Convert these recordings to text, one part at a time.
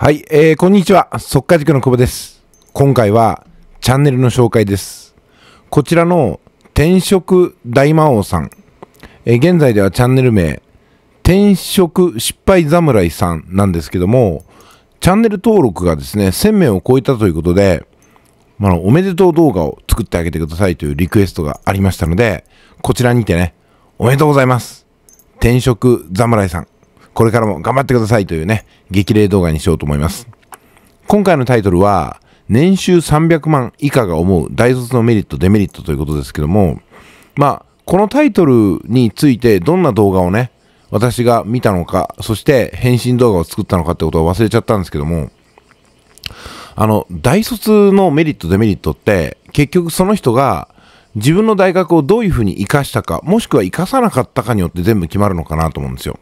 はい、えー、こんにちは。速稼塾の久保です。今回はチャンネルの紹介です。こちらの転職大魔王さん、えー、現在ではチャンネル名、転職失敗侍さんなんですけども、チャンネル登録がですね、1000名を超えたということで、まあ、おめでとう動画を作ってあげてくださいというリクエストがありましたので、こちらにてね、おめでとうございます。転職侍さん、これからも頑張ってくださいというね、激励動画にしようと思います。今回のタイトルは、年収300万以下が思う大卒のメリット、デメリットということですけども、まあ、このタイトルについてどんな動画をね、私が見たのか、そして返信動画を作ったのかってことを忘れちゃったんですけども、あの、大卒のメリット、デメリットって、結局その人が自分の大学をどういうふうに活かしたか、もしくは活かさなかったかによって全部決まるのかなと思うんですよ。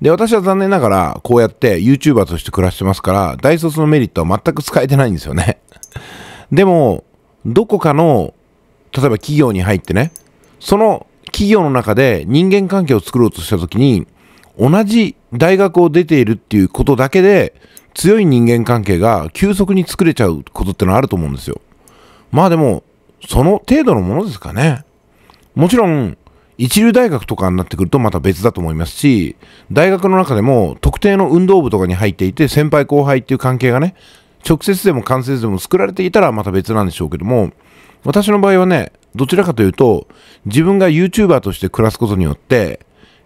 で、私は残念ながら、こうやって YouTuber として暮らしてますから、大卒のメリットは全く使えてないんですよね。でも、どこかの、例えば企業に入ってね、その企業の中で人間関係を作ろうとした時に、同じ大学を出ているっていうことだけで、強い人間関係が急速に作れちゃうことってのはあると思うんですよ。まあでも、その程度のものですかね。もちろん、一流大学とかになってくるとまた別だと思いますし、大学の中でも特定の運動部とかに入っていて、先輩後輩っていう関係がね、直接でも間接でも作られていたらまた別なんでしょうけども、私の場合はね、どちらかというと、自分が YouTuber として暮らすことによって、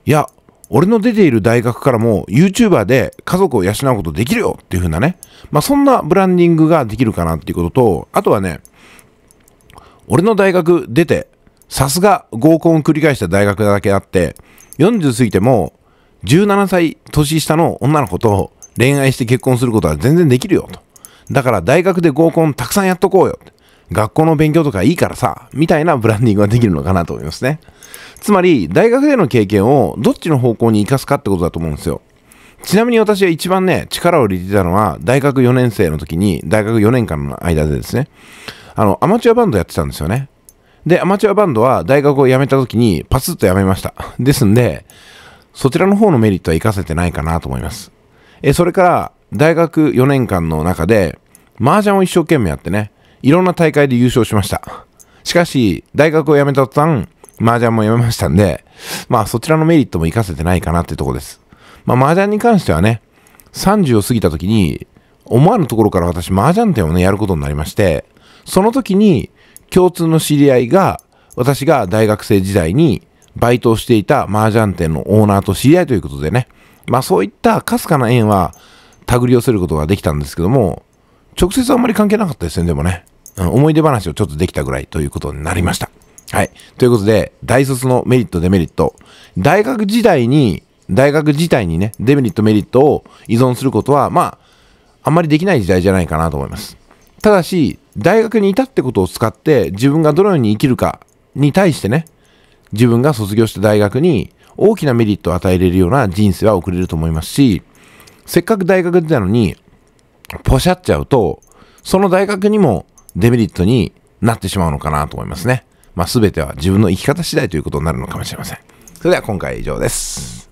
いや、俺の出ている大学からも YouTuber で家族を養うことできるよっていう風なね、まあ、そんなブランディングができるかなっていうことと、あとはね、俺の大学出てさすが合コンを繰り返した大学だけあって、40過ぎても17歳年下の女の子と恋愛して結婚することは全然できるよと。だから大学で合コンたくさんやっとこうよ。学校の勉強とかいいからさ、みたいなブランディングができるのかなと思いますね。つまり、大学での経験をどっちの方向に生かすかってことだと思うんですよ。ちなみに私は一番ね、力を入れてたのは、大学4年生の時に、大学4年間の間でですね、あの、アマチュアバンドやってたんですよね。で、アマチュアバンドは大学を辞めた時にパツッと辞めました。ですんで、そちらの方のメリットは活かせてないかなと思います。え、それから、大学4年間の中で、麻雀を一生懸命やってね、いろんな大会で優勝しました。しかし、大学を辞めた途端、麻雀も辞めましたんで、まあそちらのメリットも活かせてないかなってとこです。まあ麻雀に関してはね、30を過ぎた時に、思わぬところから私麻雀店をね、やることになりまして、その時に共通の知り合いが、私が大学生時代にバイトをしていた麻雀店のオーナーと知り合いということでね、まあそういったかすかな縁は手繰り寄せることができたんですけども、直接あんまり関係なかったですね、でもね。思い出話をちょっとできたぐらいということになりました。はい。ということで、大卒のメリット、デメリット。大学時代に、大学自体にね、デメリット、メリットを依存することは、まあ、あんまりできない時代じゃないかなと思います。ただし、大学にいたってことを使って自分がどのように生きるかに対してね、自分が卒業した大学に大きなメリットを与えれるような人生は送れると思いますし、せっかく大学出たのに、ポシャっちゃうと、その大学にもデメリットになってしまうのかなと思いますね。まあ、全ては自分の生き方次第ということになるのかもしれません。それでは今回は以上です。